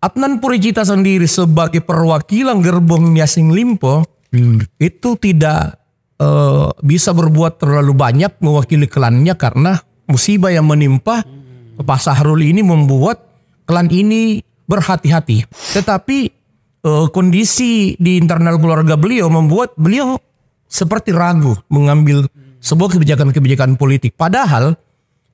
Adnan Puricita sendiri sebagai perwakilan gerbong Yasing Limpo hmm. itu tidak uh, bisa berbuat terlalu banyak mewakili klannya karena musibah yang menimpa Pak Sahrul ini membuat klan ini berhati-hati. Tetapi uh, kondisi di internal keluarga beliau membuat beliau seperti ragu mengambil sebuah kebijakan-kebijakan politik. Padahal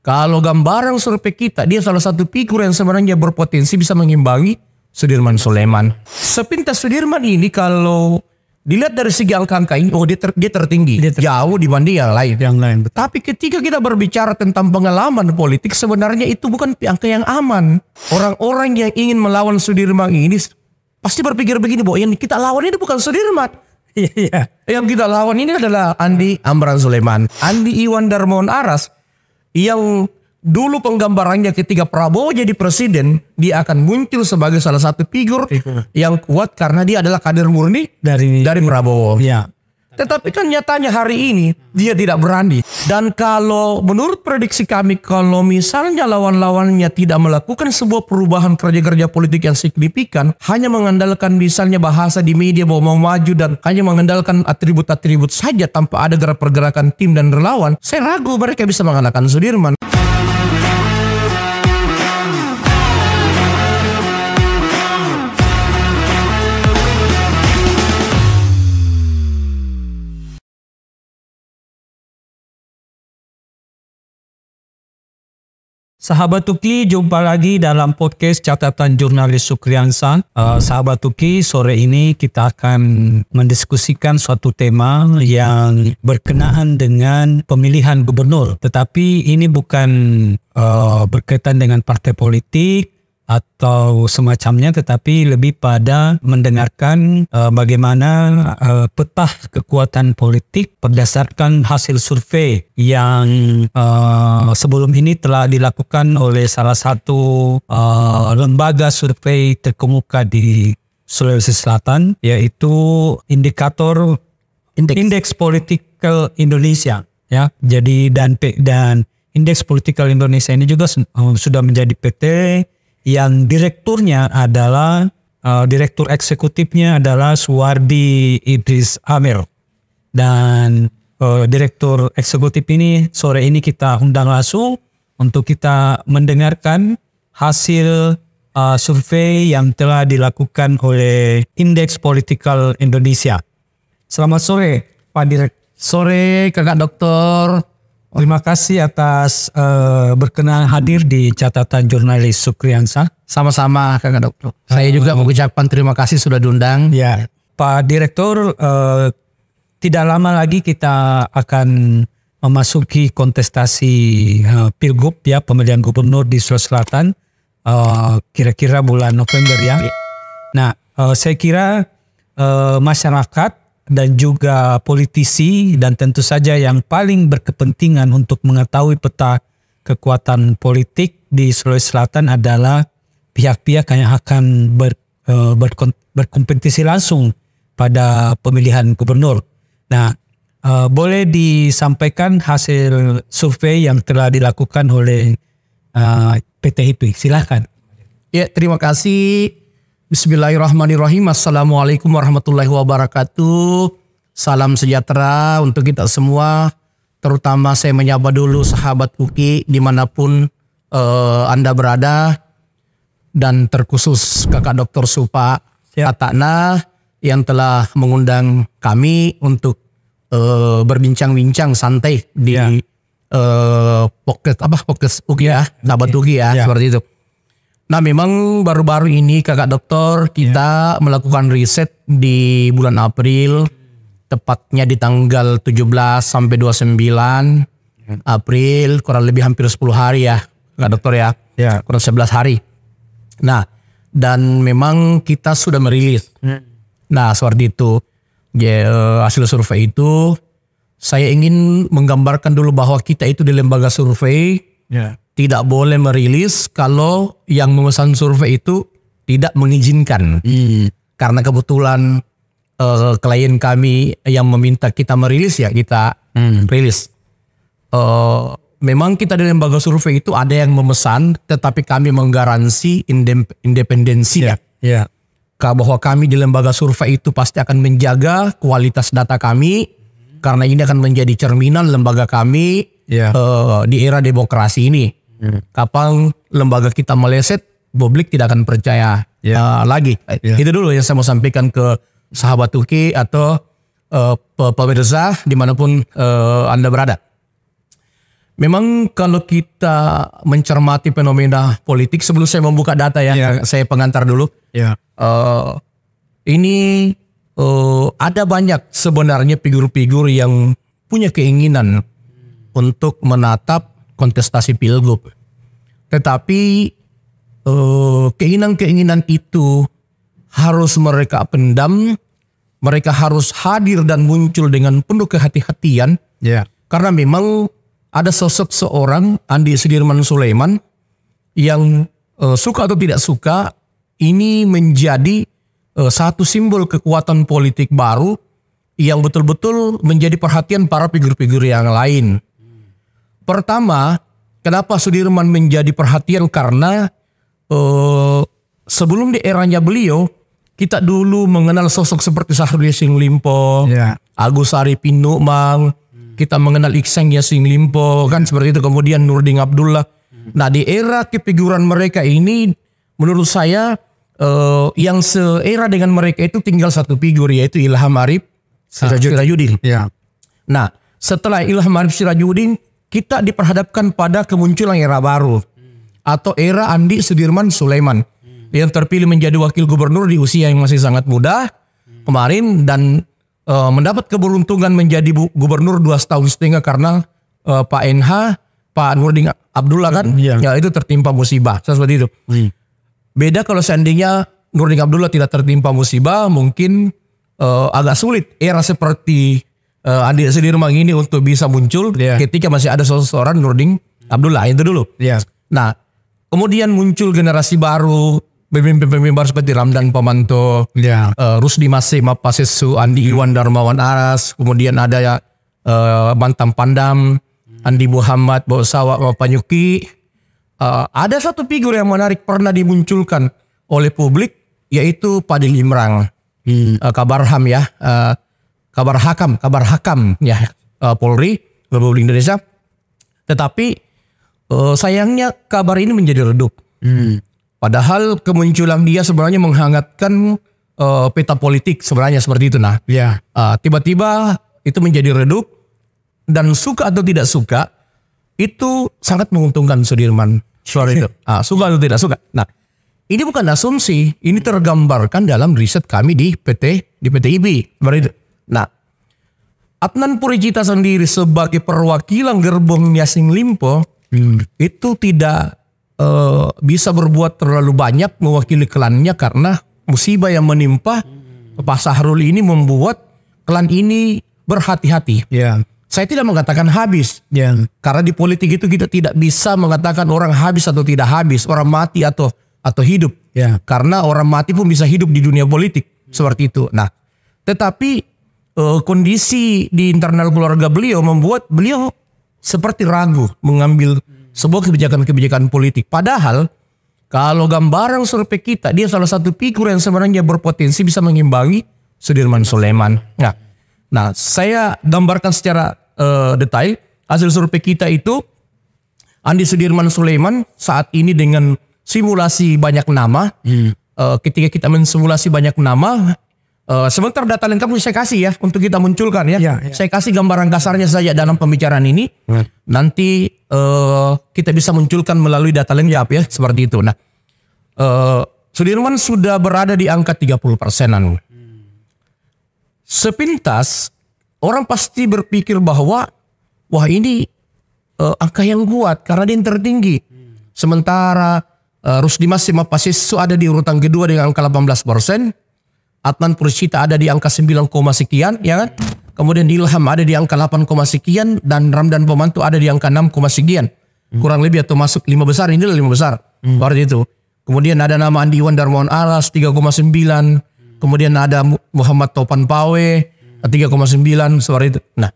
kalau gambaran survei kita, dia salah satu figur yang sebenarnya berpotensi bisa mengimbangi Sudirman Suleman. Sepintas Sudirman ini kalau dilihat dari segi angka ini, oh dia, ter, dia tertinggi, dia tertinggi, jauh dibanding yang lain. Yang lain. Tapi ketika kita berbicara tentang pengalaman politik, sebenarnya itu bukan angka yang aman. Orang-orang yang ingin melawan Sudirman ini pasti berpikir begini, bahwa yang kita lawan ini bukan Sudirman, iya, iya. Yang kita lawan ini adalah Andi Amran Suleman, Andi Iwan Darmon Aras, yang dulu penggambarannya ketika Prabowo jadi presiden dia akan muncul sebagai salah satu figur yang kuat karena dia adalah kader murni dari dari Prabowo. Ya. Tetapi kan nyatanya hari ini dia tidak berani. Dan kalau menurut prediksi kami kalau misalnya lawan-lawannya tidak melakukan sebuah perubahan kerja-kerja politik yang signifikan, hanya mengandalkan misalnya bahasa di media bahwa mau maju dan hanya mengandalkan atribut-atribut saja tanpa ada gerak pergerakan tim dan relawan, saya ragu mereka bisa mengalahkan Sudirman. Sahabat Tuki, jumpa lagi dalam podcast catatan jurnalis Sukriansan. Uh, eh, sahabat Tuki, sore ini kita akan mendiskusikan suatu tema yang berkenaan dengan pemilihan gubernur. Tetapi ini bukan uh, berkaitan dengan partai politik, atau semacamnya tetapi lebih pada mendengarkan uh, bagaimana uh, eh, petah kekuatan politik berdasarkan hasil survei yang uh, sebelum ini telah dilakukan oleh salah satu uh, lembaga survei terkemuka di Sulawesi Selatan yaitu indikator indeks, indeks political Indonesia ya jadi dan dan indeks political Indonesia ini juga sudah menjadi PT yang direkturnya adalah uh, direktur eksekutifnya adalah Suwardi Idris Amir dan uh, direktur eksekutif ini sore ini kita undang langsung untuk kita mendengarkan hasil uh, survei yang telah dilakukan oleh Indeks Political Indonesia. Selamat sore, Pak Direktur. Sore, Kakak Dokter. Terima kasih atas uh, berkenan hadir di catatan jurnalis Sukriansa. Sama-sama Kang Dokter. Saya juga mengucapkan terima kasih sudah diundang. Ya. Pak Direktur, uh, tidak lama lagi kita akan memasuki kontestasi uh, Pilgub ya pemilihan gubernur di Sulawesi Selatan uh, kira-kira bulan November ya. Iya. Nah, uh, saya kira uh, masyarakat dan juga politisi dan tentu saja yang paling berkepentingan untuk mengetahui peta kekuatan politik di Sulawesi Selatan adalah pihak-pihak yang akan ber, eh, ber, berkompetisi langsung pada pemilihan gubernur. Nah, eh, boleh disampaikan hasil survei yang telah dilakukan oleh eh, PT HIPI. Silahkan. Ya, terima kasih Bismillahirrahmanirrahim. Assalamualaikum warahmatullahi wabarakatuh. Salam sejahtera untuk kita semua. Terutama saya menyapa dulu sahabat Kuki dimanapun uh, Anda berada. Dan terkhusus kakak dokter Supa ya. Atakna yang telah mengundang kami untuk uh, berbincang-bincang santai di ya. uh, apa pokes Uki ya, ya sahabat Uki ya, ya. seperti itu. Nah memang baru-baru ini kakak dokter kita yeah. melakukan riset di bulan April tepatnya di tanggal 17 sampai 29 yeah. Iya. April kurang lebih hampir 10 hari ya kakak dokter ya yeah. kurang 11 hari. Nah dan memang kita sudah merilis. Iya. Nah seperti itu ya, eh, hasil survei itu saya ingin menggambarkan dulu bahwa kita itu di lembaga survei yeah tidak boleh merilis kalau yang memesan survei itu tidak mengizinkan. Hmm. Karena kebetulan uh, klien kami yang meminta kita merilis ya kita hmm. rilis. Uh, memang kita di lembaga survei itu ada yang memesan, tetapi kami menggaransi independensi independensi. Ya, yeah. Yeah. Bahwa kami di lembaga survei itu pasti akan menjaga kualitas data kami, karena ini akan menjadi cerminan lembaga kami yeah. Ya. uh, di era demokrasi ini. Hmm. Kapan lembaga kita meleset, publik tidak akan percaya yeah. Ya. lagi. Yeah. Itu dulu yang saya mau sampaikan ke sahabat Turki atau uh, pemirsa dimanapun uh, anda berada. Memang kalau kita mencermati fenomena politik sebelum saya membuka data ya, yeah. saya pengantar dulu. Yeah. Ya. Uh, ini uh, ada banyak sebenarnya figur-figur yang punya keinginan untuk menatap kontestasi pilgub. Tetapi eh, keinginan-keinginan itu harus mereka pendam, mereka harus hadir dan muncul dengan penuh kehati-hatian. Yeah. Karena memang ada sosok seorang Andi Sudirman Sulaiman yang uh, suka atau tidak suka ini menjadi uh, satu simbol kekuatan politik baru yang betul-betul menjadi perhatian para figur-figur yang lain. Pertama, kenapa Sudirman menjadi perhatian karena eh, sebelum di eranya beliau kita dulu mengenal sosok seperti Sahrul Yassin Limpo, yeah. Agus Ari Mang, kita mengenal Ikseng Yassin Limpo kan ya. seperti itu kemudian Nurdin Abdullah. Nah di era kepiguran mereka ini menurut saya eh, yang seera dengan mereka itu tinggal satu figur yaitu Ilham Arif Sirajudin. Sirajudin. Ya. Nah setelah Ilham Arif Sirajudin kita diperhadapkan pada kemunculan era baru atau era Andi Sudirman Sulaiman yang terpilih menjadi wakil gubernur di usia yang masih sangat muda kemarin dan e, mendapat keberuntungan menjadi bu, gubernur dua tahun setengah karena e, Pak NH Pak Nurdin Abdullah kan ya, ya itu tertimpa musibah seperti itu iya. beda kalau seandainya Nurdin Abdullah tidak tertimpa musibah mungkin e, agak sulit era seperti uh, Andi memang ini untuk bisa muncul yeah. ketika masih ada seseorang Nurdin Abdullah itu dulu. Yeah. Nah, kemudian muncul generasi baru pemimpin-pemimpin baru seperti Ramdan Pamanto, yeah. Iya. uh, Rusdi Masih, Mapasesu, Andi Iwan Darmawan Aras, kemudian ada ya uh, eh, Mantam Pandam, Andi Muhammad Bosawa Panyuki. Uh, ada satu figur yang menarik pernah dimunculkan oleh publik yaitu Padil Imrang. Hmm. Uh, ham ya. Uh, kabar hakam, kabar hakam ya uh, Polri Republik Indonesia. Tetapi uh, sayangnya kabar ini menjadi redup. Hmm. Padahal kemunculan dia sebenarnya menghangatkan uh, peta politik sebenarnya seperti itu. Nah, yeah. Ya. uh, tiba-tiba itu menjadi redup dan suka atau tidak suka itu sangat menguntungkan Sudirman suara itu. Uh, suka atau tidak suka. Nah, ini bukan asumsi, ini tergambarkan dalam riset kami di PT di PTIB. IB. Nah, Adnan Purijita sendiri sebagai perwakilan gerbong Yasing Limpo hmm. itu tidak uh, bisa berbuat terlalu banyak mewakili klannya karena musibah yang menimpa Pak Sahrul ini membuat klan ini berhati-hati. Yeah. Saya tidak mengatakan habis, yeah. karena di politik itu kita tidak bisa mengatakan orang habis atau tidak habis, orang mati atau atau hidup, yeah. karena orang mati pun bisa hidup di dunia politik hmm. seperti itu. Nah, tetapi uh, kondisi di internal keluarga beliau membuat beliau seperti ragu mengambil sebuah kebijakan-kebijakan politik. Padahal kalau gambaran survei kita, dia salah satu figur yang sebenarnya berpotensi bisa mengimbangi Sudirman Soleman. Nah, nah saya gambarkan secara uh, detail hasil survei kita itu Andi Sudirman Sulaiman saat ini dengan simulasi banyak nama, hmm. uh, ketika kita mensimulasi banyak nama, Uh, sebentar data lengkap saya kasih ya untuk kita munculkan ya. Yeah, yeah. Saya kasih gambaran kasarnya saja dalam pembicaraan ini. Yeah. Nanti uh, kita bisa munculkan melalui data lengkap ya seperti itu. Nah, uh, Sudirman sudah berada di angka 30 persenan. Sepintas orang pasti berpikir bahwa wah ini uh, angka yang kuat karena dia yang tertinggi. Sementara uh, Rusdi Mas sudah ada di urutan kedua dengan angka 18 persen. Atman Purcita ada di angka 9, sekian ya kan. Kemudian Ilham ada di angka 8, sekian dan Ramdan Pomantu ada di angka 6, sekian. Kurang lebih atau masuk lima besar ini lima besar. Hmm. Baru itu. Kemudian ada nama Andi Iwan Darmawan Aras 3,9. Kemudian ada Muhammad Topan Pawe 3,9 seperti itu. Nah,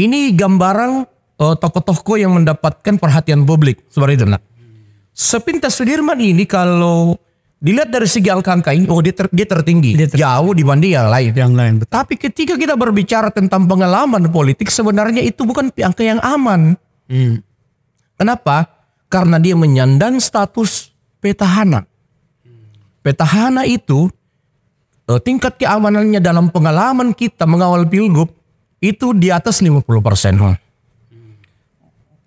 ini gambaran eh, tokoh-tokoh yang mendapatkan perhatian publik seperti itu. Nah, sepintas Sudirman ini kalau Dilihat dari segi angka-angka ini, oh dia, ter, dia tertinggi, dia ter jauh dibanding yang lain. Yang lain. Tapi ketika kita berbicara tentang pengalaman politik, sebenarnya itu bukan angka yang aman. Hmm. Kenapa? Karena dia menyandang status petahana. Petahana itu eh, tingkat keamanannya dalam pengalaman kita mengawal pilgub itu di atas 50 persen. Hmm.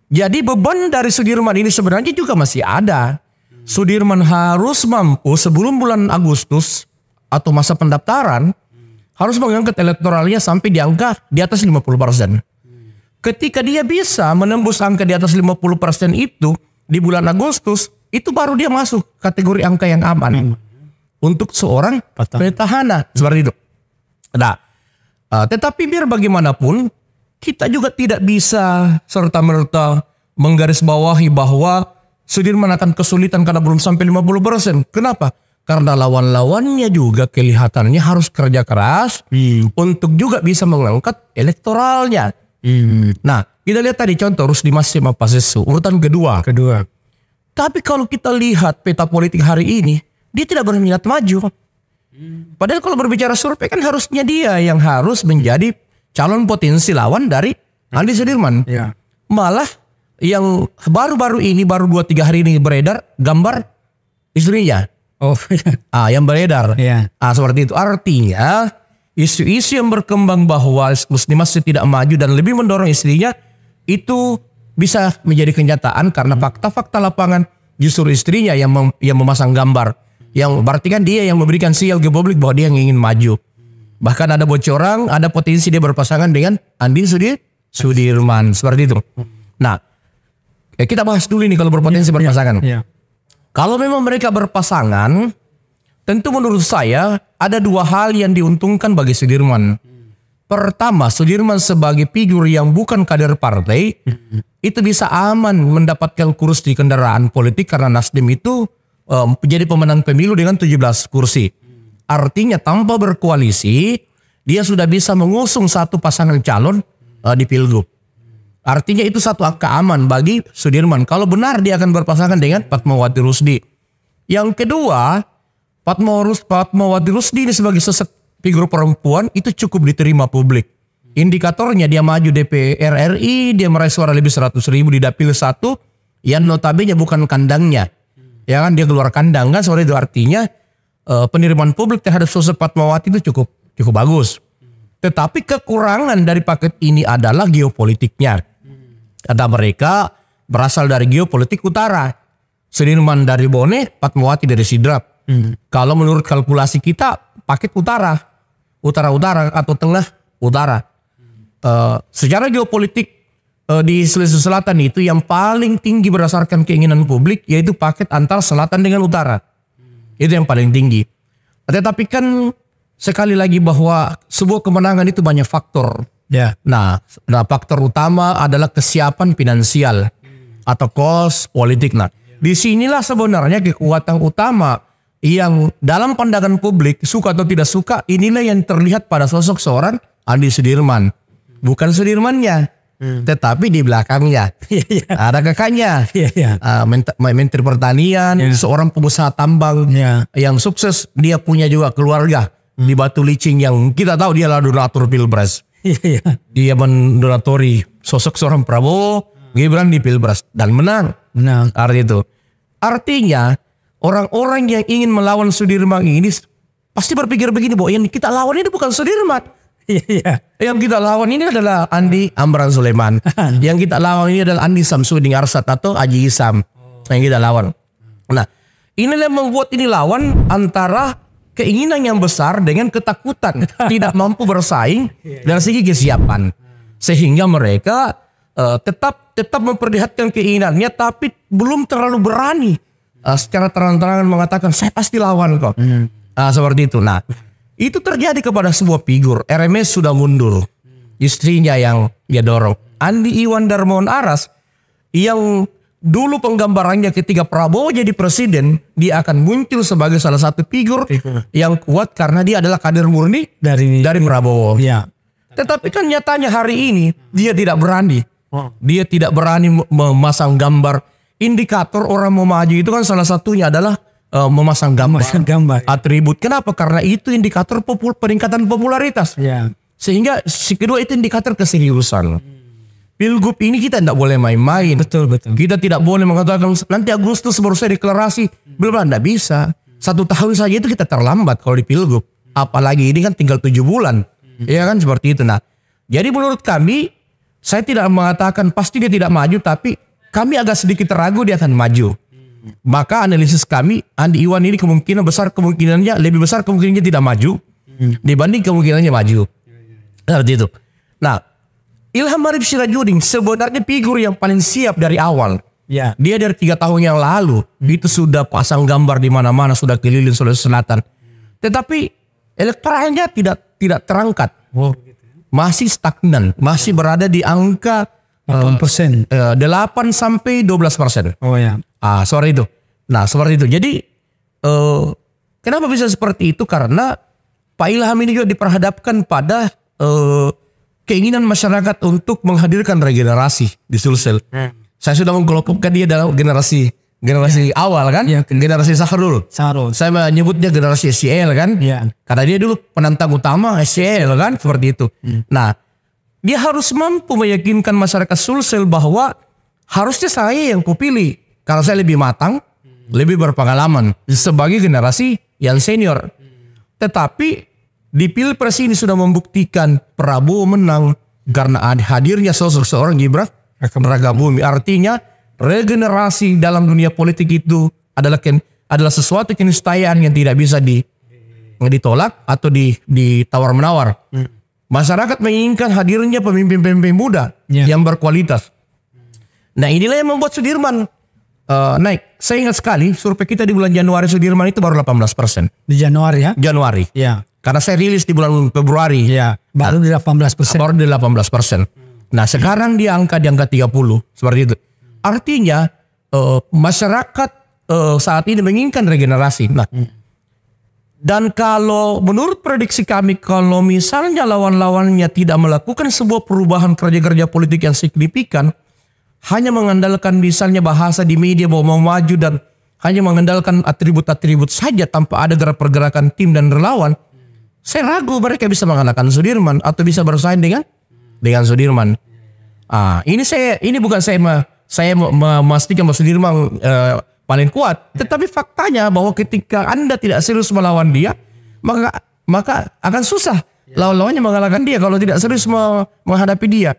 Jadi beban dari Sudirman ini sebenarnya juga masih ada. Sudirman harus mampu sebelum bulan Agustus atau masa pendaftaran harus mengangkat elektoralnya sampai di angka di atas 50 persen. Ketika dia bisa menembus angka di atas 50 persen itu di bulan Agustus, itu baru dia masuk kategori angka yang aman hmm. untuk seorang petahana seperti itu. Nah, eh, tetapi biar bagaimanapun kita juga tidak bisa serta merta menggarisbawahi bahwa Sudirman akan kesulitan karena belum sampai 50%. Kenapa? Karena lawan-lawannya juga kelihatannya harus kerja keras hmm. untuk juga bisa mengangkat elektoralnya. Hmm. Nah, kita lihat tadi contoh Rusdi Masih Mapasesu, urutan kedua. Kedua. Tapi kalau kita lihat peta politik hari ini, dia tidak berminat maju. Padahal kalau berbicara survei kan harusnya dia yang harus menjadi calon potensi lawan dari Andi Sudirman. Ya. Malah yang baru-baru ini baru dua tiga hari ini beredar gambar istrinya. Oh. ah, yang beredar. Yeah. Ah, seperti itu. Artinya isu-isu yang berkembang bahwa Muslim masih tidak maju dan lebih mendorong istrinya itu bisa menjadi kenyataan karena fakta-fakta lapangan justru istrinya yang mem yang memasang gambar yang berarti kan dia yang memberikan sial ke publik bahwa dia yang ingin maju. Bahkan ada bocoran, ada potensi dia berpasangan dengan Andin Sudir Sudirman seperti itu. Nah, Ya kita bahas dulu nih kalau berpotensi yeah, iya, berpasangan. Yeah, yeah. Kalau memang mereka berpasangan, tentu menurut saya ada dua hal yang diuntungkan bagi Sudirman. Pertama, Sudirman sebagai figur yang bukan kader partai, mm-hmm. itu bisa aman mendapatkan kursi di kendaraan politik karena Nasdem itu um, menjadi pemenang pemilu dengan 17 kursi. Mm. Artinya tanpa berkoalisi, dia sudah bisa mengusung satu pasangan calon uh, di Pilgub. Artinya itu satu angka aman bagi Sudirman. Kalau benar dia akan berpasangan dengan Fatmawati Rusdi. Yang kedua, Fatmawati Rusdi ini sebagai sosok figur perempuan itu cukup diterima publik. Indikatornya dia maju DPR RI, dia meraih suara lebih 100 ribu di dapil satu, yang notabene bukan kandangnya. Ya kan dia keluar kandang kan Soalnya itu artinya uh, penerimaan publik terhadap sosok Fatmawati itu cukup cukup bagus. Tetapi kekurangan dari paket ini adalah geopolitiknya karena mereka berasal dari geopolitik utara. Sudirman dari Bone, Patmawati dari Sidrap. Hmm. Kalau menurut kalkulasi kita paket utara, utara-utara atau tengah utara. Uh, secara geopolitik uh, di Sulawesi Selatan itu yang paling tinggi berdasarkan keinginan publik yaitu paket antar selatan dengan utara. Hmm. Itu yang paling tinggi. Tetapi kan sekali lagi bahwa sebuah kemenangan itu banyak faktor. Ya. Nah, nah faktor utama adalah kesiapan finansial atau kos politik. Nah, di sinilah sebenarnya kekuatan utama yang dalam pandangan publik suka atau tidak suka inilah yang terlihat pada sosok seorang Andi Sudirman. Bukan Sudirmannya, hmm. tetapi di belakangnya iya, iya. ada kakaknya, uh, menteri pertanian, yeah. seorang pengusaha tambang yeah. yang sukses. Dia punya juga keluarga di Batu Licin yang kita tahu dia adalah donatur pilpres. Iya, iya. Dia mendonatori sosok seorang Prabowo, Gibran di Pilpres dan menang. Menang. Arti itu. Artinya orang-orang yang ingin melawan Sudirman ini pasti berpikir begini bahwa yang kita lawan ini bukan Sudirman. Iya, iya. yang kita lawan ini adalah Andi Amran Sulaiman. yang kita lawan ini adalah Andi Samsudin Arsat atau Aji Isam. Yang kita lawan. Nah, inilah yang membuat ini lawan antara keinginan yang besar dengan ketakutan tidak mampu bersaing dari segi kesiapan sehingga mereka uh, tetap tetap memperlihatkan keinginannya tapi belum terlalu berani uh, secara terang-terangan mengatakan saya pasti lawan kok hmm. uh, seperti itu nah itu terjadi kepada sebuah figur RMS sudah mundur istrinya yang dia dorong Andi Iwan Darmon Aras yang dulu penggambarannya ketika Prabowo jadi presiden dia akan muncul sebagai salah satu figur yang kuat karena dia adalah kader murni dari dari Prabowo. Ya. Tetapi kan nyatanya hari ini dia tidak berani. Oh. Dia tidak berani memasang gambar indikator orang mau maju itu kan salah satunya adalah uh, memasang gambar. Memasang gambar. Ya. Atribut. Kenapa? Karena itu indikator popul peningkatan popularitas. Ya. Sehingga si kedua itu indikator keseriusan. Pilgub ini kita tidak boleh main-main. Betul betul. Kita tidak boleh mengatakan nanti Agustus baru saya deklarasi. Belum tidak bisa. Satu tahun saja itu kita terlambat kalau di Pilgub. Apalagi ini kan tinggal tujuh bulan. Iya kan seperti itu. Nah, jadi menurut kami saya tidak mengatakan pasti dia tidak maju, tapi kami agak sedikit ragu dia akan maju. Maka analisis kami Andi Iwan ini kemungkinan besar kemungkinannya lebih besar kemungkinannya tidak maju hmm. dibanding kemungkinannya maju. Seperti itu. Nah, Ilham Arif Sirajuding sebenarnya figur yang paling siap dari awal. Ya. Dia dari tiga tahun yang lalu hmm. itu sudah pasang gambar di mana-mana, sudah keliling Sulawesi Selatan. Tetapi elektoralnya tidak tidak terangkat. Wow. Oh, masih stagnan, masih ya. berada di angka 8 eh, persen, uh, eh, 8 sampai 12 persen. Oh ya. Ah, sore itu. Nah, seperti itu. Jadi uh, kenapa bisa seperti itu? Karena Pak Ilham ini juga diperhadapkan pada uh, keinginan masyarakat untuk menghadirkan regenerasi di Sulsel. Hmm. Saya sudah mengkelompokkan dia dalam generasi generasi ya. awal kan, ya, generasi dulu. Sahrul. Saya menyebutnya generasi SCL kan, ya. karena dia dulu penantang utama SCL kan seperti itu. Hmm. Nah, dia harus mampu meyakinkan masyarakat Sulsel bahwa harusnya saya yang kupilih karena saya lebih matang, hmm. lebih berpengalaman sebagai generasi yang senior. Hmm. Tetapi di Pilpres ini sudah membuktikan Prabowo menang karena hadirnya sosok seorang Gibran Raka Bumi. Artinya regenerasi dalam dunia politik itu adalah ken, adalah sesuatu keniscayaan yang tidak bisa di ditolak atau di ditawar menawar. Hmm. Masyarakat menginginkan hadirnya pemimpin-pemimpin muda yeah. yang berkualitas. Nah inilah yang membuat Sudirman uh, naik saya ingat sekali survei kita di bulan Januari Sudirman itu baru 18 persen. Di Januari ya? Januari. Ya. Karena saya rilis di bulan Februari. Ya. Baru di 18 persen. Baru di 18 persen. Nah sekarang di angka di angka 30 seperti itu. Artinya uh, masyarakat uh, saat ini menginginkan regenerasi. Nah. Hmm. Dan kalau menurut prediksi kami kalau misalnya lawan-lawannya tidak melakukan sebuah perubahan kerja-kerja politik yang signifikan, hanya mengandalkan misalnya bahasa di media bahwa mau maju dan hanya mengandalkan atribut-atribut saja tanpa ada gerak pergerakan tim dan relawan, saya ragu mereka bisa mengalahkan Sudirman atau bisa bersaing dengan dengan Sudirman. Ah, ini saya ini bukan saya me, saya memastikan bahwa Sudirman eh, paling kuat, tetapi faktanya bahwa ketika Anda tidak serius melawan dia, maka maka akan susah lawan-lawannya mengalahkan dia kalau tidak serius menghadapi dia.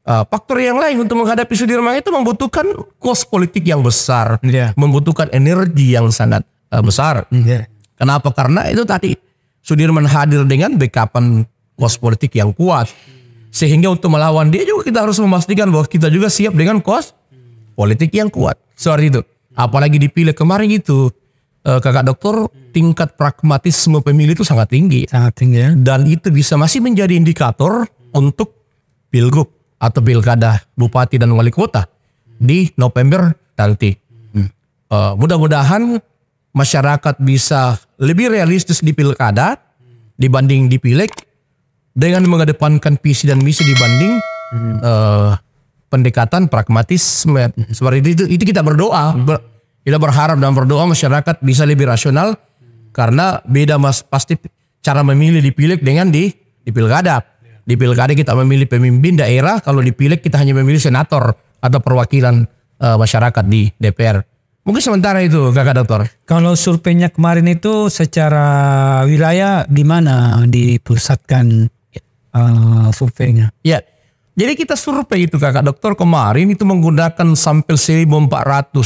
Uh, faktor yang lain untuk menghadapi Sudirman itu membutuhkan kos politik yang besar, yeah. membutuhkan energi yang sangat uh, besar. Yeah. Kenapa? Karena itu tadi Sudirman hadir dengan backupan kos politik yang kuat, sehingga untuk melawan dia juga kita harus memastikan bahwa kita juga siap dengan kos politik yang kuat. Seperti itu. Apalagi dipilih kemarin itu uh, kakak dokter tingkat pragmatisme pemilih itu sangat tinggi. Sangat tinggi ya. Dan itu bisa masih menjadi indikator untuk pilgub atau pilkada bupati dan wali kota di November nanti. Uh, mudah-mudahan masyarakat bisa lebih realistis di pilkada dibanding di pileg dengan mengedepankan visi dan misi dibanding uh, pendekatan pragmatis hmm. seperti itu. Itu kita berdoa, ber, kita berharap dan berdoa masyarakat bisa lebih rasional karena beda mas pasti cara memilih di pileg dengan di di pilkada. Di pilkada kita memilih pemimpin daerah, kalau di pileg kita hanya memilih senator atau perwakilan uh, masyarakat di DPR. Mungkin sementara itu kakak dokter. Kalau surveinya kemarin itu secara wilayah di mana dipusatkan uh, surveinya? Ya, jadi kita survei itu kakak dokter kemarin itu menggunakan sampel 1440.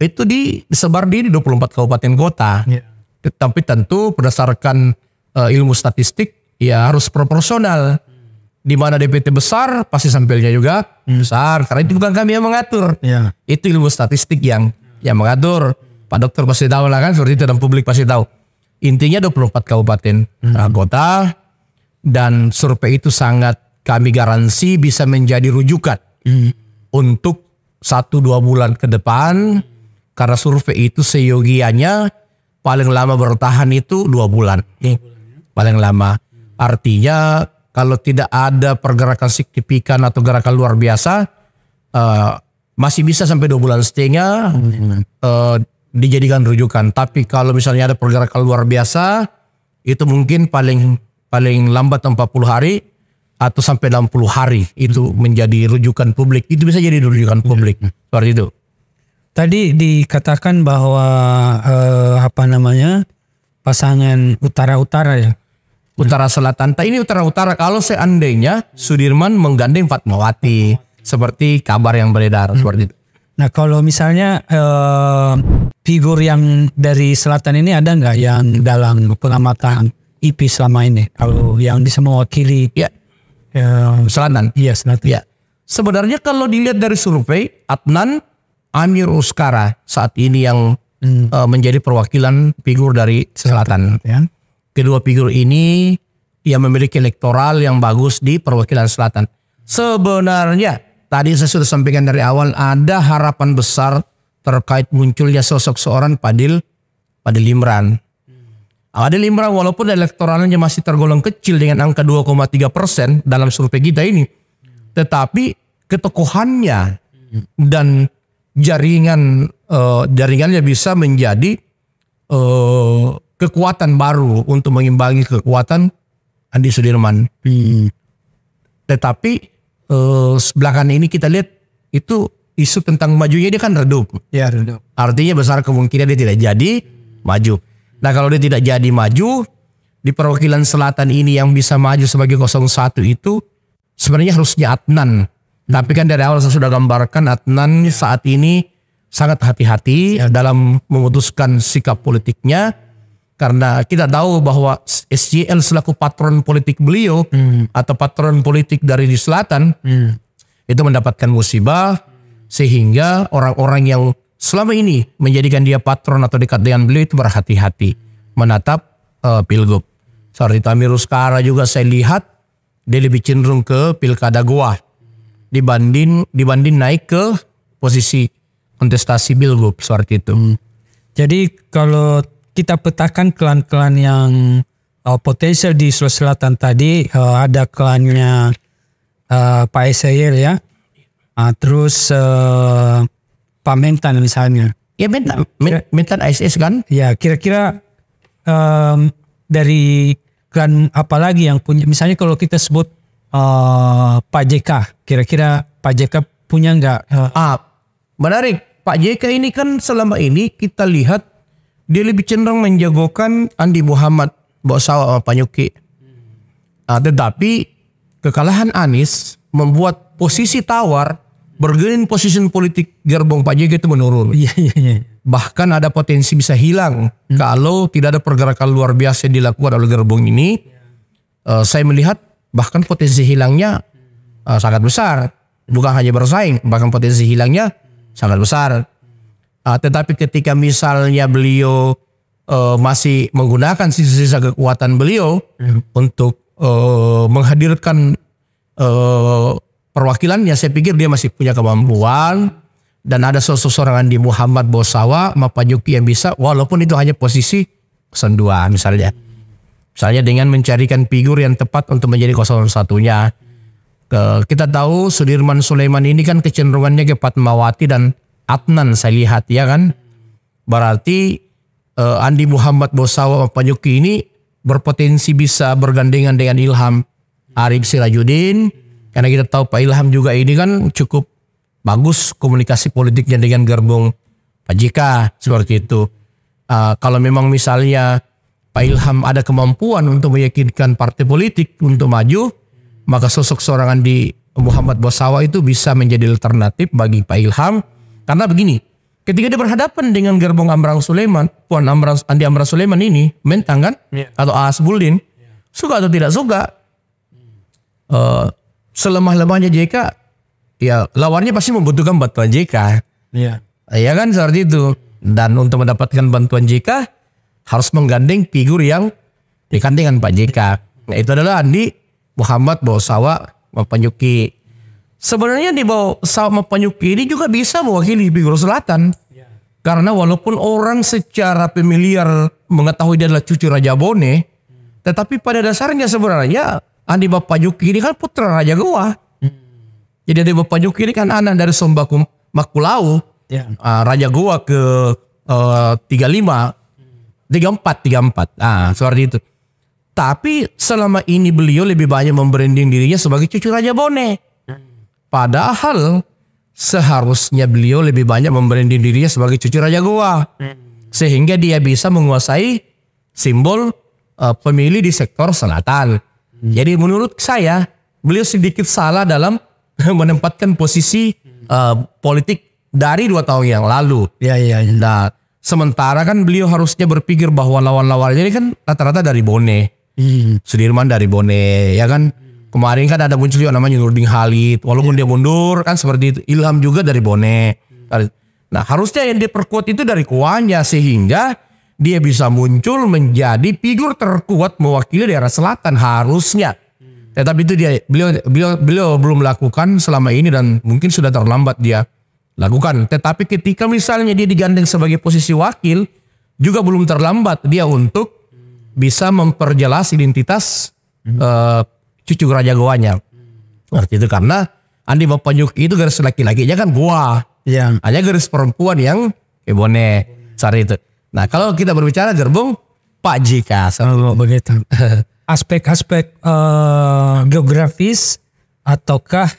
Itu di, disebar di 24 kabupaten kota. Yeah. Tapi tentu berdasarkan uh, ilmu statistik ya harus proporsional. Di mana DPT besar, pasti sampelnya juga hmm. besar. Karena itu bukan kami yang mengatur. Ya. Itu ilmu statistik yang yang mengatur. Pak dokter pasti tahu lah kan, seperti itu dan publik pasti tahu. Intinya 24 kabupaten hmm. Eh, kota dan survei itu sangat kami garansi bisa menjadi rujukan hmm. untuk satu dua bulan ke depan karena survei itu seyogianya paling lama bertahan itu dua bulan. Hmm. Paling lama. Artinya kalau tidak ada pergerakan signifikan atau gerakan luar biasa uh, masih bisa sampai dua bulan setengah uh, dijadikan rujukan. Tapi kalau misalnya ada pergerakan luar biasa itu mungkin paling paling lambat 40 hari atau sampai 60 hari itu menjadi rujukan publik. Itu bisa jadi rujukan publik. Ya, ya. Seperti itu. Tadi dikatakan bahwa eh, apa namanya? pasangan utara-utara ya utara hmm. selatan. Tapi ini utara-utara kalau seandainya Sudirman menggandeng Fatmawati seperti kabar yang beredar hmm. seperti itu. Nah kalau misalnya eh, figur yang dari selatan ini ada nggak yang dalam pengamatan IP selama ini? Kalau yang bisa mewakili ya. eh, selatan? Iya selatan. Ya. Sebenarnya kalau dilihat dari survei Adnan Amir Uskara saat ini yang hmm. uh, menjadi perwakilan figur dari selatan. selatan. Ya kedua figur ini yang memiliki elektoral yang bagus di perwakilan selatan. Sebenarnya tadi saya sudah sampaikan dari awal ada harapan besar terkait munculnya sosok seorang Padil Padil Imran. Padil Imran walaupun elektoralnya masih tergolong kecil dengan angka 2,3 persen dalam survei kita ini, tetapi ketokohannya dan jaringan uh, jaringannya bisa menjadi uh, kekuatan baru untuk mengimbangi kekuatan Andi Sudirman. Hmm. Tetapi uh, eh, belakangan ini kita lihat itu isu tentang majunya dia kan redup. Ya redup. Artinya besar kemungkinan dia tidak jadi maju. Nah kalau dia tidak jadi maju di perwakilan selatan ini yang bisa maju sebagai 01 itu sebenarnya harusnya Adnan. Hmm. Tapi kan dari awal saya sudah gambarkan Adnan ya. saat ini sangat hati-hati ya. dalam memutuskan sikap politiknya karena kita tahu bahwa SJL selaku patron politik beliau hmm. atau patron politik dari di selatan hmm. itu mendapatkan musibah sehingga orang-orang yang selama ini menjadikan dia patron atau dekat dengan beliau itu berhati-hati menatap uh, pilgub. Seperti Tamir Uskara juga saya lihat dia lebih cenderung ke pilkada Goa dibanding dibanding naik ke posisi kontestasi pilgub seperti itu. Hmm. Jadi kalau kita petakan klan-klan yang uh, potensial di Sulawesi Selatan tadi uh, ada klannya uh, Pak Esayer ya, uh, terus uh, Pak Mentan misalnya. Ya Mentan, Men Mentan ISS kan? Ya kira-kira um, dari klan apa lagi yang punya? Misalnya kalau kita sebut uh, Pak JK, kira-kira Pak JK punya nggak? Uh, ah, menarik. Pak JK ini kan selama ini kita lihat dia lebih cenderung menjagokan Andi Muhammad Bosawa sama Panyuki. Nah, tetapi kekalahan Anies membuat posisi tawar bergerin posisi politik gerbong Pak JK itu menurun. Iya, iya, iya. Bahkan ada potensi bisa hilang hmm. kalau tidak ada pergerakan luar biasa yang dilakukan oleh gerbong ini. Uh, saya melihat bahkan potensi hilangnya uh, sangat besar. Bukan hanya bersaing, bahkan potensi hilangnya sangat besar. Uh, tetapi ketika misalnya beliau uh, masih menggunakan sisa-sisa kekuatan beliau hmm. untuk uh, menghadirkan uh, perwakilannya, saya pikir dia masih punya kemampuan dan ada seseorang di Muhammad Bosawa Yuki yang bisa walaupun itu hanya posisi dua misalnya. Misalnya dengan mencarikan figur yang tepat untuk menjadi kosong satunya. Kita tahu Sudirman Sulaiman ini kan kecenderungannya ke Fatmawati dan Atnan saya lihat ya kan. Berarti uh, Andi Muhammad Bosawa Panyuki ini berpotensi bisa bergandengan dengan Ilham Arif Sirajudin karena kita tahu Pak Ilham juga ini kan cukup bagus komunikasi politiknya dengan gerbong Pak Jika seperti itu. Uh, kalau memang misalnya Pak Ilham ada kemampuan untuk meyakinkan partai politik untuk maju, maka sosok seorang Andi Muhammad Bosawa itu bisa menjadi alternatif bagi Pak Ilham karena begini, ketika dia berhadapan dengan gerbong Amran Sulaiman, Puan Amran, Andi Amran Sulaiman ini, Mentang kan? Yeah. Atau Asbulin, yeah. suka atau tidak suka, uh, selemah-lemahnya JK, ya lawannya pasti membutuhkan bantuan JK. Iya. Yeah. kan seperti itu. Dan untuk mendapatkan bantuan JK, harus menggandeng figur yang dikandengan Pak JK. Nah, itu adalah Andi Muhammad Bosawa Penyuki Sebenarnya di bawah sama Penyuki ini juga bisa mewakili Bengkulu Selatan. Ya. Karena walaupun orang secara familiar mengetahui dia adalah cucu Raja Bone, hmm. tetapi pada dasarnya sebenarnya Andi Bapak Yuki ini kan putra Raja Goa. Hmm. Jadi Andi Bapak Yuki ini kan anak dari Sombaku Makulau, ya. Raja Goa ke uh, 35, 34, 34. Ah, seperti itu. Tapi selama ini beliau lebih banyak membranding dirinya sebagai cucu Raja Bone. Padahal seharusnya beliau lebih banyak membranding dirinya sebagai cucu Raja Goa. Hmm. Sehingga dia bisa menguasai simbol uh, pemilih di sektor selatan. Hmm. Jadi menurut saya beliau sedikit salah dalam menempatkan posisi uh, politik dari dua tahun yang lalu. Ya ya. ya. Nah, sementara kan beliau harusnya berpikir bahwa lawan-lawannya ini kan rata-rata dari Bone. Hmm. Sudirman dari Bone, ya kan? Kemarin kan ada muncul juga namanya Nurdin Halid. Walaupun yeah. dia mundur kan seperti itu. Ilham juga dari Bone. Nah harusnya yang diperkuat itu dari kuannya sehingga dia bisa muncul menjadi figur terkuat mewakili daerah selatan harusnya. Tetapi itu dia beliau beliau beliau belum melakukan selama ini dan mungkin sudah terlambat dia lakukan. Tetapi ketika misalnya dia digandeng sebagai posisi wakil juga belum terlambat dia untuk bisa memperjelas identitas hmm. uh, cucu raja goanya. Hmm. Ngerti nah, itu karena Andi Bapanyuki itu garis laki laki aja kan gua, ya. Hanya garis perempuan yang kebone cari itu. Nah kalau kita berbicara gerbong Pak Jika. sama oh, begitu. Aspek-aspek uh, eh, geografis ataukah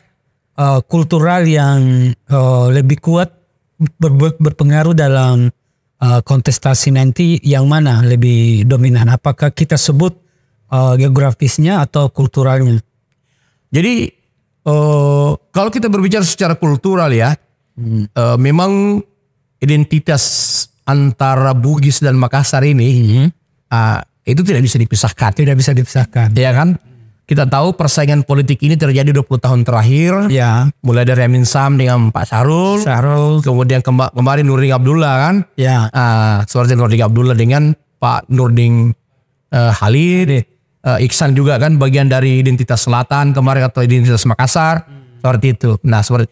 uh, kultural yang uh, lebih kuat ber berpengaruh dalam uh, kontestasi nanti yang mana lebih dominan? Apakah kita sebut uh, geografisnya atau kulturalnya. Jadi uh, kalau kita berbicara secara kultural ya, hmm. uh, memang identitas antara Bugis dan Makassar ini hmm. uh, itu tidak bisa dipisahkan. Tidak bisa dipisahkan. Ya kan? Kita tahu persaingan politik ini terjadi 20 tahun terakhir. Ya. Mulai dari Amin Sam dengan Pak Sarul. Sarul. Kemudian kema kemarin Nurding Abdullah kan. Ya. Uh, ah, Suara Nurding Abdullah dengan Pak Nurding uh, Halid uh, Iksan juga kan bagian dari identitas Selatan kemarin atau identitas Makassar hmm. seperti itu. Nah seperti,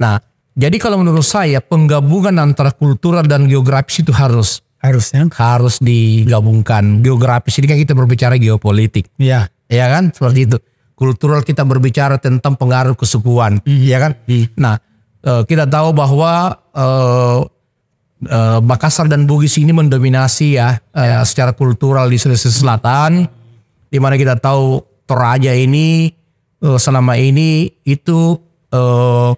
nah jadi kalau menurut saya penggabungan antara kultural dan geografis itu harus harus harusnya harus digabungkan geografis ini kan kita berbicara geopolitik ya ya kan seperti itu kultural kita berbicara tentang pengaruh kesukuan hmm. Iya kan mm. nah eh, kita tahu bahwa uh, Makassar dan Bugis ini mendominasi ya, ya. secara kultural di Sulawesi Selatan Hmm dimana kita tahu Toraja ini eh, selama ini itu uh,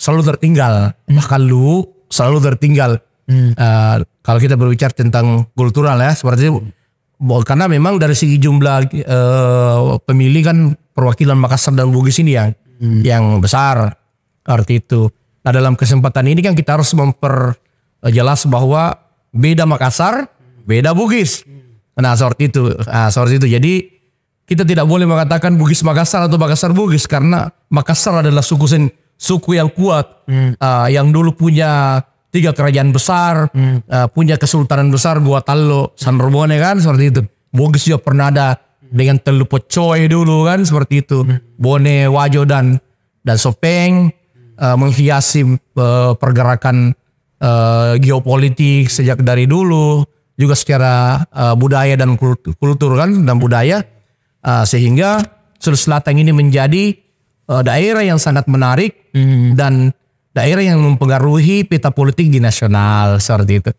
selalu tertinggal hmm. bahkan lu selalu tertinggal hmm. uh, kalau kita berbicara tentang kultural ya seperti itu karena memang dari segi jumlah uh, pemilih kan perwakilan Makassar dan Bugis ini yang hmm. yang besar arti itu nah dalam kesempatan ini kan kita harus memperjelas bahwa beda Makassar beda Bugis hmm. nah seperti itu nah, seperti itu jadi kita tidak boleh mengatakan Bugis Makassar atau Makassar Bugis karena Makassar adalah suku sen, suku yang kuat hmm. uh, yang dulu punya tiga kerajaan besar, hmm. uh, punya kesultanan besar Gua San Robone kan seperti itu. Bugis juga pernah ada dengan Teluk pocoy dulu kan seperti itu. Hmm. Bone, Wajo dan dan Sopeng uh, menghiasi uh, pergerakan uh, geopolitik sejak dari dulu juga secara uh, budaya dan kultur, kultur kan dan budaya Uh, sehingga Sulawesi Selatan ini menjadi uh, daerah yang sangat menarik hmm. dan daerah yang mempengaruhi peta politik di nasional seperti itu.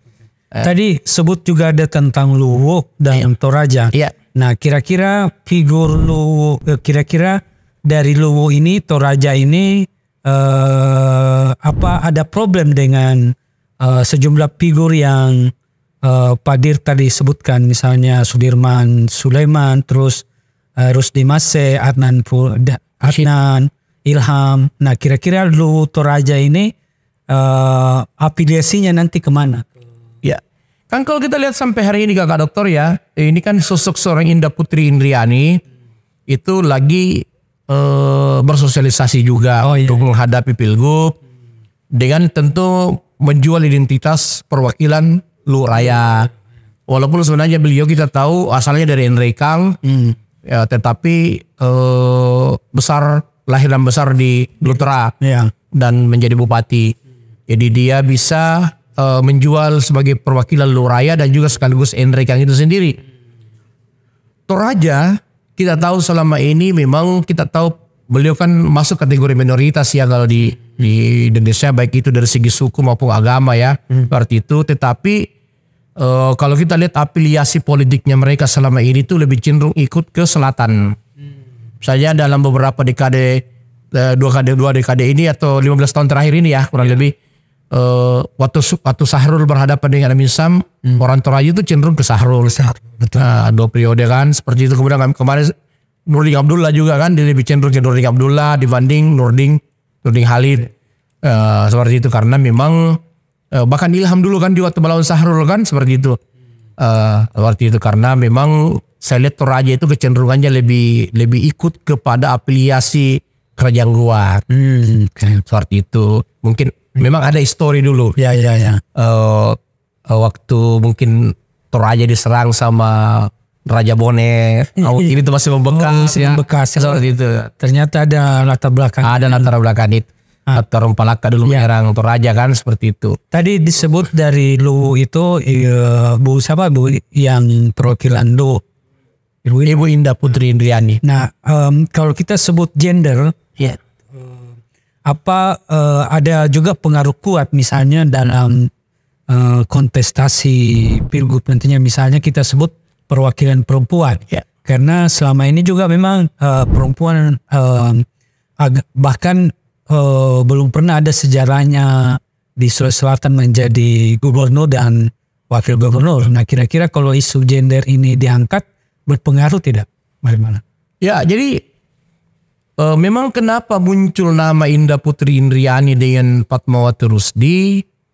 Eh. Tadi sebut juga ada tentang Luwuk dan iya. Toraja. Iya. Nah, kira-kira figur Luwuk eh, kira-kira dari Luwuk ini Toraja ini eh, apa ada problem dengan uh, sejumlah figur yang uh, Padir tadi sebutkan misalnya Sudirman, Sulaiman, terus Rusdi Mase, Adnan Adnan Ilham. Nah, kira-kira lu Toraja ini uh, afiliasinya nanti kemana? Ya, kan kalau kita lihat sampai hari ini kakak dokter ya, ini kan sosok seorang Indah Putri Indriani itu lagi uh, bersosialisasi juga oh, iya. untuk menghadapi pilgub dengan tentu menjual identitas perwakilan lu raya. Walaupun sebenarnya beliau kita tahu asalnya dari Enrekang, hmm ya tetapi eh, besar lahir dan besar di Blutera ya. dan menjadi bupati. Jadi dia bisa eh, menjual sebagai perwakilan luraya dan juga sekaligus Enrique yang itu sendiri. Toraja kita tahu selama ini memang kita tahu beliau kan masuk kategori minoritas ya kalau di di Indonesia baik itu dari segi suku maupun agama ya. Hmm. Berarti itu tetapi uh, kalau kita lihat afiliasi politiknya mereka selama ini tuh lebih cenderung ikut ke selatan. Hmm. Saya dalam beberapa dekade eh, dua dekade dua dekade ini atau 15 tahun terakhir ini ya kurang iya. lebih uh, waktu waktu Sahrul berhadapan dengan Amin Sam, hmm. orang Toraja itu cenderung ke Sahrul. Sahrul. Betul. Nah, dua periode kan seperti itu kemudian kemarin Nurdin Abdullah juga kan dia lebih cenderung ke Nurdin Abdullah dibanding Nurdin Nurdin Halid. Uh, seperti itu karena memang Uh, bahkan Ilham dulu kan di waktu melawan Sahrul kan seperti itu. Uh, eh, waktu itu karena memang saya lihat Toraja itu kecenderungannya lebih lebih ikut kepada afiliasi kerajaan luar. Hmm. Seperti itu. Mungkin hmm. memang ada histori dulu. Ya ya ya. Uh, uh, waktu mungkin Toraja diserang sama Raja Bone. Iya, nah, iya. ini tuh masih membekas oh, ya. Membekas. Seperti itu. Ternyata ada latar belakang. Ada latar belakang itu ah. atau dulu ya. menyerang Toraja kan seperti itu. Tadi disebut dari lu itu e, Bu siapa Bu yang perwakilan lu? Ibu, Ibu Indah Putri Indriani. Nah, um, kalau kita sebut gender, ya. Eh, apa e, ada juga pengaruh kuat misalnya dalam e, kontestasi pilgub nantinya misalnya kita sebut perwakilan perempuan. Ya. Karena selama ini juga memang e, perempuan uh, bahkan uh, belum pernah ada sejarahnya di Sulawesi Selatan menjadi gubernur dan wakil gubernur. Nah, kira-kira kalau isu gender ini diangkat berpengaruh tidak? Bagaimana? Ya, jadi uh, memang kenapa muncul nama Indah Putri Indriani dengan Fatmawati Rusdi?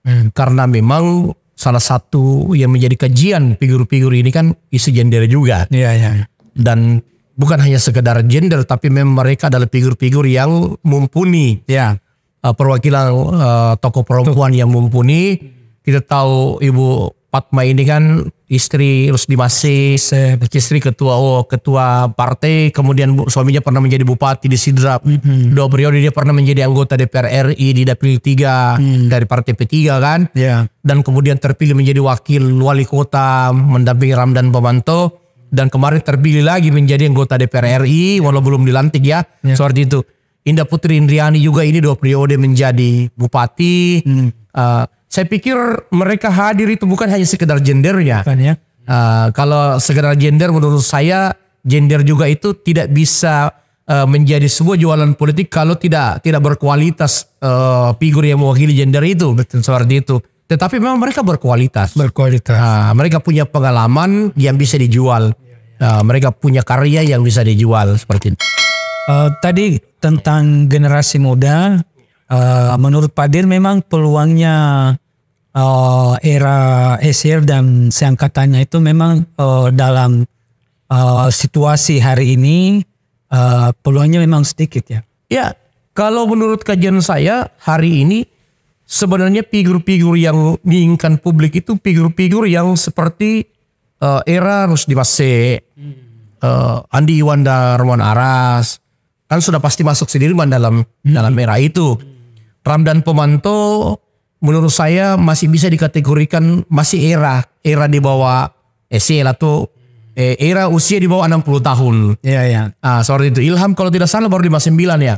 Hmm. Karena memang salah satu yang menjadi kajian figur-figur ini kan isu gender juga. Iya, iya. iya. Dan bukan hanya sekedar gender tapi memang mereka adalah figur-figur yang mumpuni ya uh, perwakilan uh, tokoh perempuan Tuh. yang mumpuni kita tahu ibu Fatma ini kan istri Rusdi Masis istri ketua oh ketua partai kemudian suaminya pernah menjadi bupati di Sidrap mm-hmm. dua periode dia pernah menjadi anggota DPR RI di dapil 3 mm. dari partai P3 kan yeah. dan kemudian terpilih menjadi wakil wali kota mendampingi Ramdan Bamanto dan kemarin terpilih lagi menjadi anggota DPR RI walau belum dilantik ya, ya. seperti itu. Indah Putri Indriani juga ini dua periode menjadi bupati. Hmm. Uh, saya pikir mereka hadir itu bukan hanya sekedar gendernya. Bukan ya. Uh, kalau sekedar gender menurut saya gender juga itu tidak bisa uh, menjadi sebuah jualan politik kalau tidak tidak berkualitas uh, figur yang mewakili gender itu. Betul. Seperti itu. Tetapi memang mereka berkualitas. Berkualitas. Nah, mereka punya pengalaman yang bisa dijual. Nah, mereka punya karya yang bisa dijual seperti itu. Uh, tadi tentang generasi muda, uh, menurut Pak Dir memang peluangnya uh, era SR dan seangkatannya itu memang uh, dalam uh, situasi hari ini uh, peluangnya memang sedikit ya. Ya, kalau menurut kajian saya hari ini sebenarnya figur-figur yang diinginkan publik itu figur-figur yang seperti uh, era harus Mase, uh, hmm. eh, Andi Iwanda, Roman Aras, kan sudah pasti masuk Sudirman dalam hmm. dalam era itu. Hmm. Ramdan Pemanto menurut saya masih bisa dikategorikan masih era era di bawah S.E.L atau eh, era usia di bawah 60 tahun. Iya iya. Ah, sorry itu Ilham kalau tidak salah baru 59 ya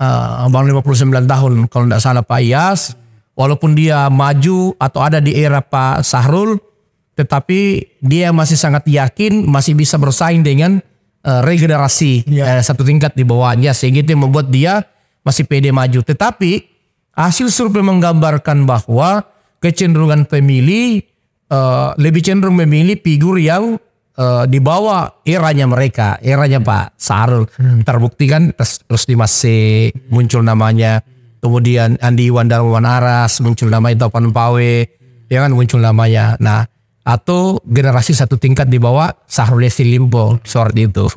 uh, abang 59 tahun kalau tidak salah Pak Iyas walaupun dia maju atau ada di era Pak Sahrul tetapi dia masih sangat yakin masih bisa bersaing dengan uh, regenerasi ya. uh, satu tingkat di bawahnya sehingga itu membuat dia masih pede maju tetapi hasil survei menggambarkan bahwa kecenderungan pemilih uh, lebih cenderung memilih figur yang uh, bawah eranya mereka, eranya Pak Sarul. Hmm. Terbukti kan terus, terus di Masih muncul namanya. Kemudian Andi Iwan Darmawan Aras muncul namanya Topan Pawe, ya kan muncul namanya. Nah, atau generasi satu tingkat di bawah Sahrul Yassin Limpo seperti itu.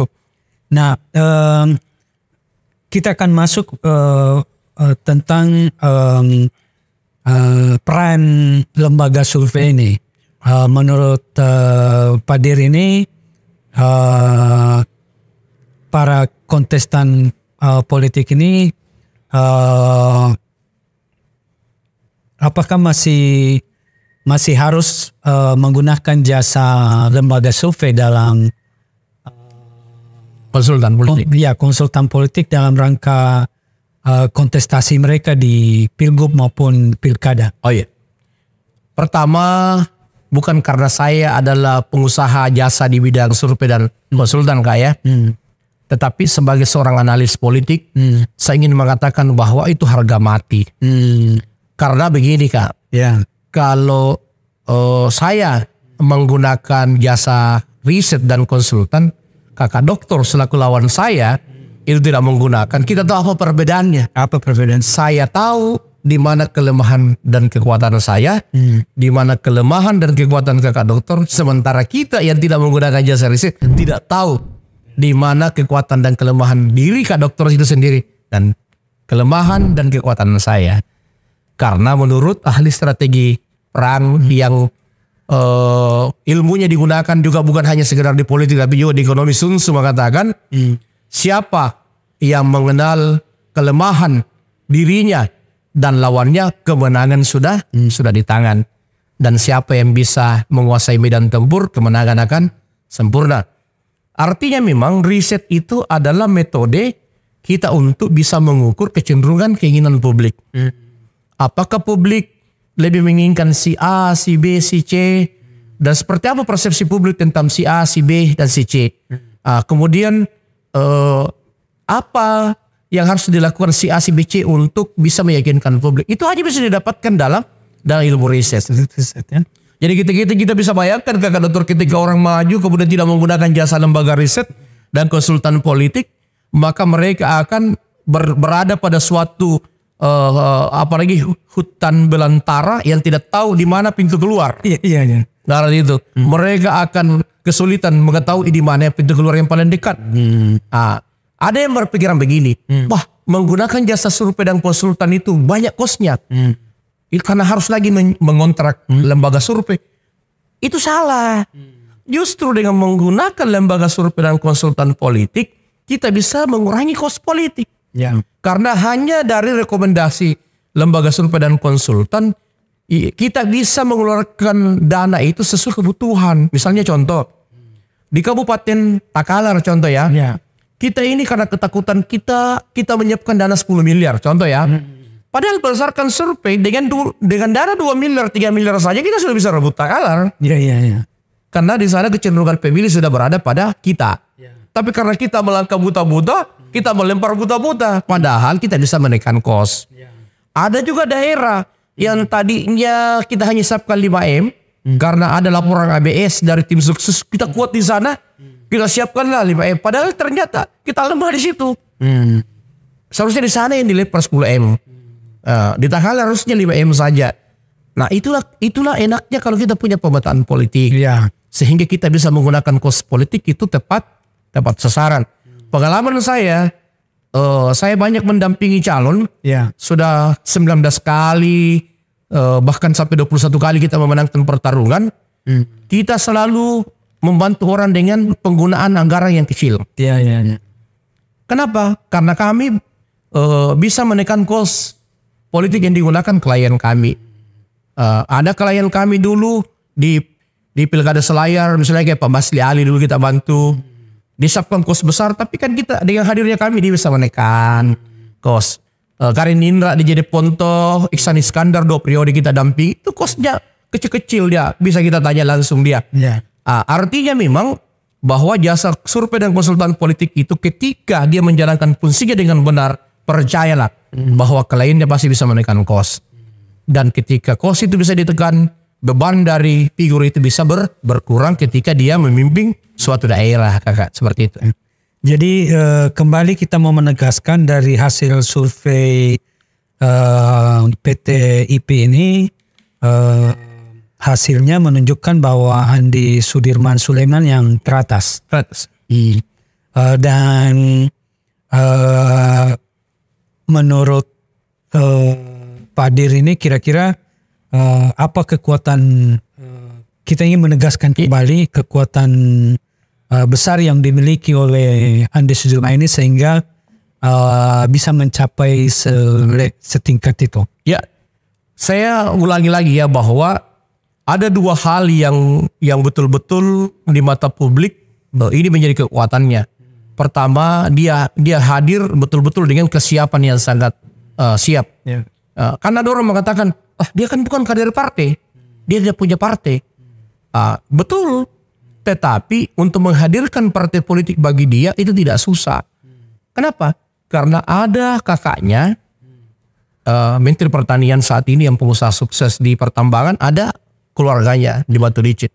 Nah, um, kita akan masuk uh, uh, tentang um, uh, peran lembaga survei ini uh, menurut uh, Pak Dir ini uh, para kontestan uh, politik ini uh, apakah masih masih harus uh, menggunakan jasa lembaga survei dalam konsultan politik. Kon, ya, konsultan politik dalam rangka uh, kontestasi mereka di pilgub maupun pilkada. Oh iya. Pertama, bukan karena saya adalah pengusaha jasa di bidang survei dan hmm. konsultan kak ya. Hmm. Tetapi sebagai seorang analis politik, hmm. saya ingin mengatakan bahwa itu harga mati. Hmm. Karena begini kak, yeah. kalau uh, saya menggunakan jasa riset dan konsultan, kakak dokter selaku lawan saya itu tidak menggunakan. Kita tahu apa perbedaannya? Apa perbedaan? Saya tahu di mana kelemahan dan kekuatan saya, hmm. di mana kelemahan dan kekuatan kakak dokter, sementara kita yang tidak menggunakan jasa riset hmm. tidak tahu di mana kekuatan dan kelemahan diri kak dokter itu sendiri dan kelemahan hmm. dan kekuatan saya. Karena menurut ahli strategi perang hmm. yang uh, ilmunya digunakan juga bukan hanya sekedar di politik tapi juga di ekonomi Sun semua katakan hmm. siapa yang mengenal kelemahan dirinya dan lawannya kemenangan sudah hmm. sudah di tangan dan siapa yang bisa menguasai medan tempur kemenangan akan sempurna. Artinya memang riset itu adalah metode kita untuk bisa mengukur kecenderungan keinginan publik. Hmm. Apakah publik lebih menginginkan si A, si B, si C dan seperti apa persepsi publik tentang si A, si B dan si C. Hmm. Ah, kemudian eh, apa yang harus dilakukan si A, si B, C untuk bisa meyakinkan publik. Itu hanya bisa didapatkan dalam dalam ilmu riset. riset ya. Jadi kita-kita kita bisa bayangkan kakak dokter ketika orang maju kemudian tidak menggunakan jasa lembaga riset dan konsultan politik, maka mereka akan ber, berada pada suatu uh, eh, uh, eh, apalagi hutan belantara yang tidak tahu di mana pintu keluar. Iya, iya, iya. Nah, itu hmm. mereka akan kesulitan mengetahui di mana pintu keluar yang paling dekat. Hmm. Nah, ada yang berpikiran begini, hmm. wah menggunakan jasa survei dan konsultan itu banyak kosnya. Hmm. Itu karena harus lagi mengontrak hmm. lembaga survei. Itu salah. Hmm. Justru dengan menggunakan lembaga survei dan konsultan politik, kita bisa mengurangi kos politik. Ya. Hmm. Karena hanya dari rekomendasi lembaga survei dan konsultan, kita bisa mengeluarkan dana itu sesuai kebutuhan. Misalnya contoh, di Kabupaten Takalar contoh ya, ya. Kita ini karena ketakutan kita, kita menyiapkan dana 10 miliar, contoh ya. Hmm. Padahal berdasarkan survei dengan du, dengan dana 2 miliar, 3 miliar saja kita sudah bisa rebut takalar. Iya, iya, iya. Karena di sana kecenderungan pemilih sudah berada pada kita. Ya. Tapi karena kita melangkah buta-buta, kita melempar buta-buta. Padahal kita bisa menekan kos. Ya. Ada juga daerah yang tadinya kita hanya siapkan 5M, Hmm. Karena ada laporan ABS dari tim sukses, kita kuat di sana, kita siapkanlah 5M. Eh, padahal ternyata kita lemah di situ. Hmm. Seharusnya di sana yang dilepas 10M. Uh, eh, di Tahal harusnya 5M saja. Nah itulah itulah enaknya kalau kita punya pembataan politik. Ya. Sehingga kita bisa menggunakan kos politik itu tepat tepat sasaran. Pengalaman saya, uh, saya banyak mendampingi calon. Ya. Sudah 19 kali Eh, bahkan sampai 21 kali kita memenangkan pertarungan, hmm. kita selalu membantu orang dengan penggunaan anggaran yang kecil. Iya, iya, Ya. Kenapa? Karena kami uh, bisa menekan kos politik yang digunakan klien kami. Uh, ada klien kami dulu di di pilkada Selayar, misalnya kayak Pak Basli Ali dulu kita bantu. Disiapkan kos besar, tapi kan kita dengan hadirnya kami dia bisa menekan kos. Eh, Karin Indra, jadi Ponto, Iksan Iskandar dua periode kita dampingi itu kosnya kecil-kecil dia bisa kita tanya langsung dia. Yeah. Iya. artinya memang bahwa jasa survei dan konsultan politik itu ketika dia menjalankan fungsinya dengan benar percayalah hmm. bahwa kliennya pasti bisa menekan kos dan ketika kos itu bisa ditekan beban dari figur itu bisa ber, berkurang ketika dia memimpin suatu daerah kakak seperti itu. Jadi uh, kembali kita mau menegaskan dari hasil survei uh, eh, PT IP ini uh, hasilnya menunjukkan bahwa Andi Sudirman Sulaiman yang teratas. Teratas. Hmm. Uh, dan uh, menurut uh, Pak Dir ini kira-kira uh, apa kekuatan kita ingin menegaskan iya. kembali kekuatan Uh, besar yang dimiliki oleh Andes Sudirman ini sehingga uh, bisa mencapai se setingkat itu. Ya, saya ulangi lagi ya bahwa ada dua hal yang yang betul-betul di mata publik ini menjadi kekuatannya. Pertama, dia dia hadir betul-betul dengan kesiapan yang sangat uh, siap. Yeah. Uh, karena ada orang mengatakan, ah dia kan bukan kader partai, dia tidak punya partai. Uh, betul, tetapi untuk menghadirkan partai politik bagi dia itu tidak susah. Kenapa? Karena ada kakaknya, uh, Menteri Pertanian saat ini yang pengusaha sukses di pertambangan, ada keluarganya di Batu Licin.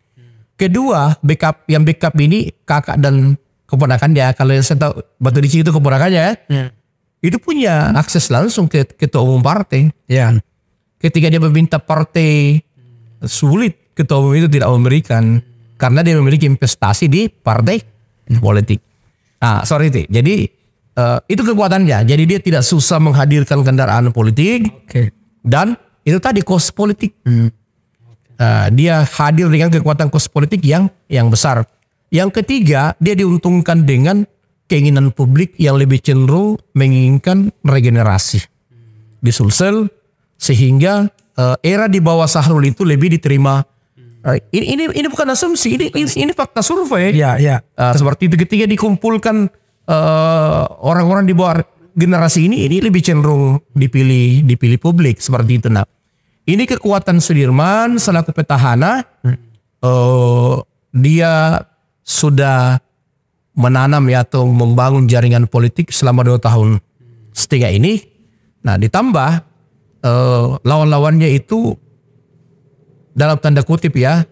Kedua, backup yang backup ini kakak dan keponakan keponakannya. Kalau yang saya tahu Batu Licin itu keponakannya ya. Yeah. Itu punya akses langsung ke ketua umum partai. Yeah. Ketika dia meminta partai sulit, ketua umum itu tidak memberikan karena dia memiliki investasi di partai politik. Nah, sorry Ti. Jadi uh, itu kekuatannya. Jadi dia tidak susah menghadirkan kendaraan politik. Okay. Dan itu tadi kos politik. Hmm. Uh, dia hadir dengan kekuatan kos politik yang yang besar. Yang ketiga, dia diuntungkan dengan keinginan publik yang lebih cenderung menginginkan regenerasi di Sulsel sehingga uh, era di bawah Sahrul itu lebih diterima Ah, ini ini ini bukan asumsi, ini ini, ini fakta survei. ya Uh, seperti itu ketika dikumpulkan ah, orang-orang uh, di bawah generasi ini ini lebih cenderung dipilih dipilih publik seperti itu nah. Ini kekuatan Sudirman selaku petahana uh, dia sudah menanam ya atau membangun jaringan politik selama dua tahun setengah ini. Nah ditambah uh, lawan-lawannya itu dalam tanda kutip ya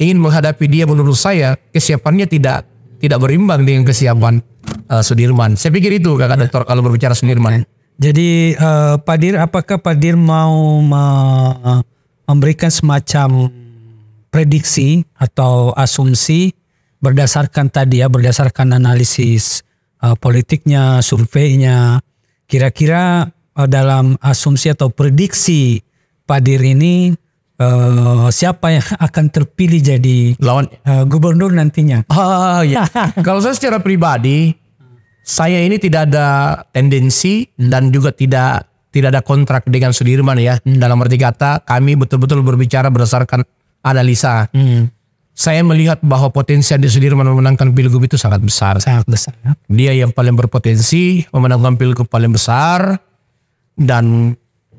ingin menghadapi dia menurut saya kesiapannya tidak tidak berimbang dengan kesiapan uh, Sudirman. Saya pikir itu kakak ya. dokter kalau berbicara Sudirman. Jadi uh, Pak Dir, apakah Pak Dir mau memberikan semacam prediksi atau asumsi berdasarkan tadi ya, berdasarkan analisis uh, politiknya, surveinya, kira-kira uh, dalam asumsi atau prediksi Pak Dir ini uh, siapa yang akan terpilih jadi lawan uh, gubernur nantinya. Oh ya. Kalau saya secara pribadi saya ini tidak ada tendensi dan juga tidak tidak ada kontrak dengan Sudirman ya. Hmm. Dalam arti kata kami betul-betul berbicara berdasarkan analisa. Hmm. Saya melihat bahwa potensi di Sudirman memenangkan pilgub itu sangat besar. Sangat besar. Dia yang paling berpotensi memenangkan pilgub paling besar dan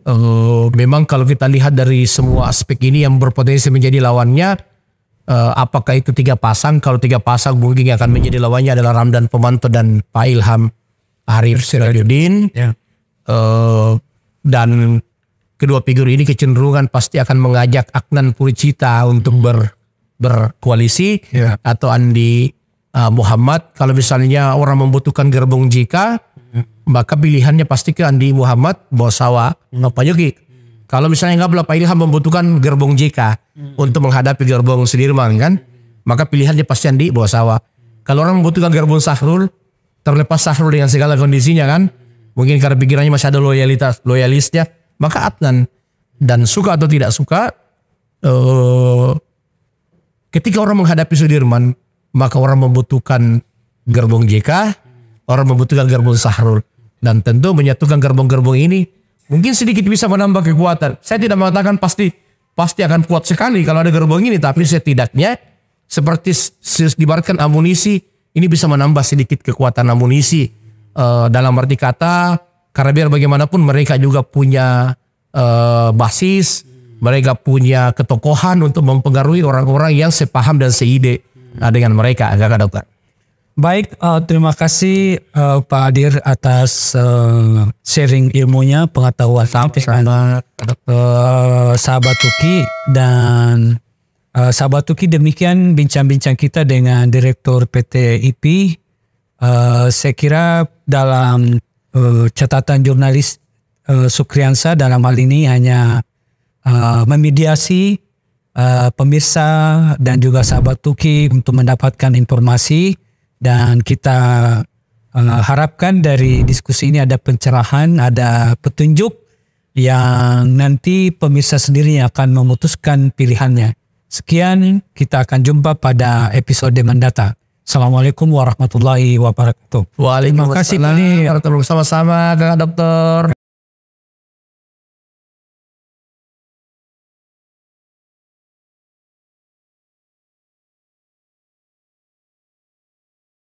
uh, memang kalau kita lihat dari semua aspek ini yang berpotensi menjadi lawannya uh, apakah itu tiga pasang kalau tiga pasang mungkin yang akan menjadi lawannya adalah Ramdan Pemanto dan Pak Ilham Arif Sirajuddin ya. uh, dan kedua figur ini kecenderungan pasti akan mengajak Aknan Puricita untuk ber berkoalisi ya. atau Andi uh, Muhammad kalau misalnya orang membutuhkan gerbong jika maka pilihannya pasti ke Andi Muhammad, Bosawa, hmm. Pak Yogi. Hmm. Kalau misalnya nggak Pak Ilham membutuhkan gerbong JK hmm. untuk menghadapi gerbong Sudirman kan, hmm. maka pilihannya pasti Andi Bosawa. Hmm. Kalau orang membutuhkan gerbong Sahrul, terlepas Sahrul dengan segala kondisinya kan, hmm. mungkin karena pikirannya masih ada loyalitas loyalisnya, maka Adnan dan suka atau tidak suka, uh, ketika orang menghadapi Sudirman, maka orang membutuhkan gerbong JK, Orang membutuhkan gerbong sahrul. Dan tentu menyatukan gerbong-gerbong ini mungkin sedikit bisa menambah kekuatan. Saya tidak mengatakan pasti pasti akan kuat sekali kalau ada gerbong ini. Tapi setidaknya seperti dibaratkan amunisi ini bisa menambah sedikit kekuatan amunisi. Uh, dalam arti kata karena biar bagaimanapun mereka juga punya uh, basis, mereka punya ketokohan untuk mempengaruhi orang-orang yang sepaham dan seide eh, dengan mereka, agak dokter. Baik, uh, terima kasih uh, Pak Adir atas uh, sharing ilmunya, pengetahuan sampai uh, sahabat Tuki dan uh, sahabat Tuki demikian bincang-bincang kita dengan Direktur PT IP. Uh, saya kira dalam uh, catatan jurnalis uh, Sukriansa dalam hal ini hanya uh, memediasi uh, pemirsa dan juga sahabat Tuki untuk mendapatkan informasi dan kita eh, harapkan dari diskusi ini ada pencerahan, ada petunjuk yang nanti pemirsa sendiri akan memutuskan pilihannya. Sekian, kita akan jumpa pada episode mendata. Assalamualaikum warahmatullahi wabarakatuh. Waalaikumsalam. Terima kasih. Sama-sama, Dokter.